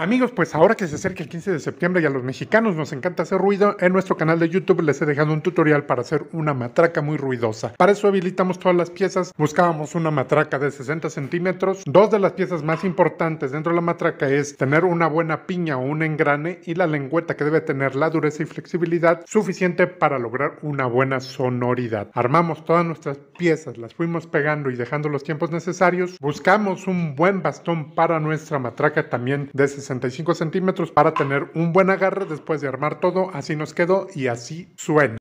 Amigos, pues ahora que se acerca el 15 de septiembre y a los mexicanos nos encanta hacer ruido, en nuestro canal de YouTube les he dejado un tutorial para hacer una matraca muy ruidosa. Para eso habilitamos todas las piezas, buscábamos una matraca de 60 centímetros. Dos de las piezas más importantes dentro de la matraca es tener una buena piña o un engrane y la lengüeta que debe tener la dureza y flexibilidad suficiente para lograr una buena sonoridad. Armamos todas nuestras piezas, las fuimos pegando y dejando los tiempos necesarios. Buscamos un buen bastón para nuestra matraca también de 60 centímetros para tener un buen agarre después de armar todo. Así nos quedó y así suena.